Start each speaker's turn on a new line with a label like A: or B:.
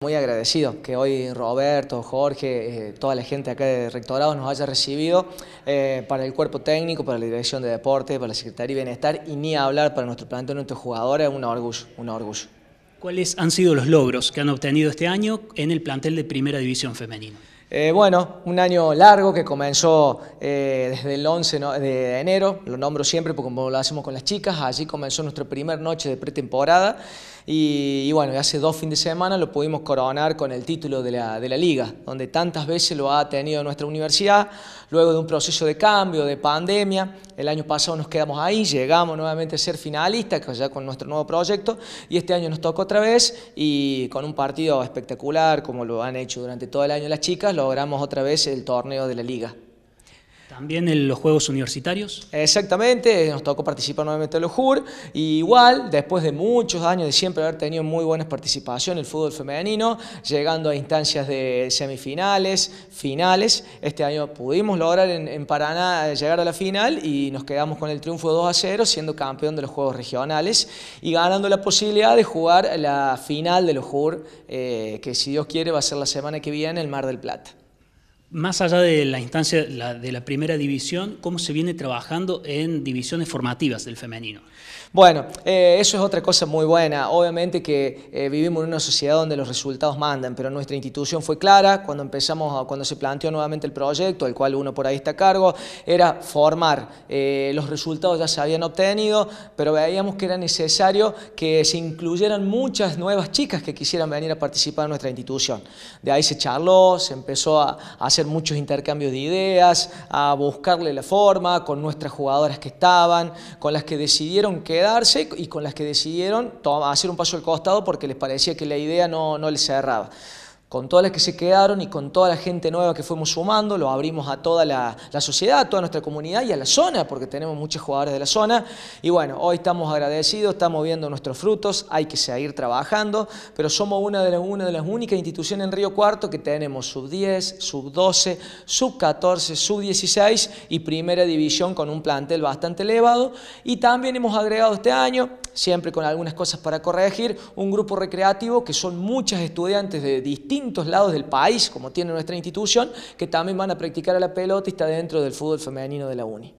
A: Muy agradecido que hoy Roberto, Jorge, eh, toda la gente acá de Rectorado nos haya recibido eh, para el cuerpo técnico, para la dirección de deporte, para la Secretaría de Bienestar y ni hablar para nuestro plantel, nuestros jugadores, un orgullo, un orgullo.
B: ¿Cuáles han sido los logros que han obtenido este año en el
A: plantel de Primera
B: División Femenina?
A: Eh, bueno, un año largo que comenzó eh, desde el 11 de enero, lo nombro siempre porque como lo hacemos con las chicas, allí comenzó nuestra primera noche de pretemporada y, bueno, hace dos fines de semana lo pudimos coronar con el título de la, liga, donde tantas veces lo ha tenido nuestra universidad, luego de un proceso de cambio, de pandemia, el año pasado nos quedamos ahí, llegamos nuevamente a ser finalistas ya con nuestro nuevo proyecto y este año nos tocó otra vez y con un partido espectacular como lo han hecho durante todo el año las chicas, logramos otra vez el torneo de la liga. También en los Juegos Universitarios. Exactamente, nos tocó participar nuevamente en los JUR. igual, después de muchos años de siempre haber tenido muy buenas participaciones en el fútbol femenino, llegando a instancias de semifinales, finales, este año pudimos lograr en, Paraná llegar a la final y nos quedamos con el triunfo 2 a 0, siendo campeón de los Juegos Regionales y ganando la posibilidad de jugar la final de los JUR, eh, que si Dios quiere va a ser la semana que viene en el Mar del Plata
B: más allá de la instancia de la primera división, ¿cómo se viene trabajando en divisiones formativas del femenino?
A: Bueno, eh, eso es otra cosa muy buena. Obviamente que eh, vivimos en una sociedad donde los resultados mandan, pero nuestra institución fue clara cuando empezamos, cuando se planteó nuevamente el proyecto, el cual uno por ahí está a cargo, era formar. Eh, los resultados ya se habían obtenido, pero veíamos que era necesario que se incluyeran muchas nuevas chicas que quisieran venir a participar en nuestra institución. De ahí se charló, se empezó a hacer hacer muchos intercambios de ideas, a buscarle la forma con nuestras jugadoras que estaban, con las que decidieron quedarse y con las que decidieron hacer un paso al costado porque les parecía que la idea no, no les cerraba con todas las que se quedaron y con toda la gente nueva que fuimos sumando, lo abrimos a toda la, sociedad, a toda nuestra comunidad y a la zona, porque tenemos muchos jugadores de la zona. Y bueno, hoy estamos agradecidos, estamos viendo nuestros frutos, hay que seguir trabajando, pero somos una de una de las únicas instituciones en Río Cuarto que tenemos sub 10, sub 12, sub 14, sub 16 y primera división con un plantel bastante elevado. Y también hemos agregado este año siempre con algunas cosas para corregir, un grupo recreativo que son muchas estudiantes de distintos lados del país, como tiene nuestra institución, que también van a practicar a la pelota y está dentro del fútbol femenino de la UNI.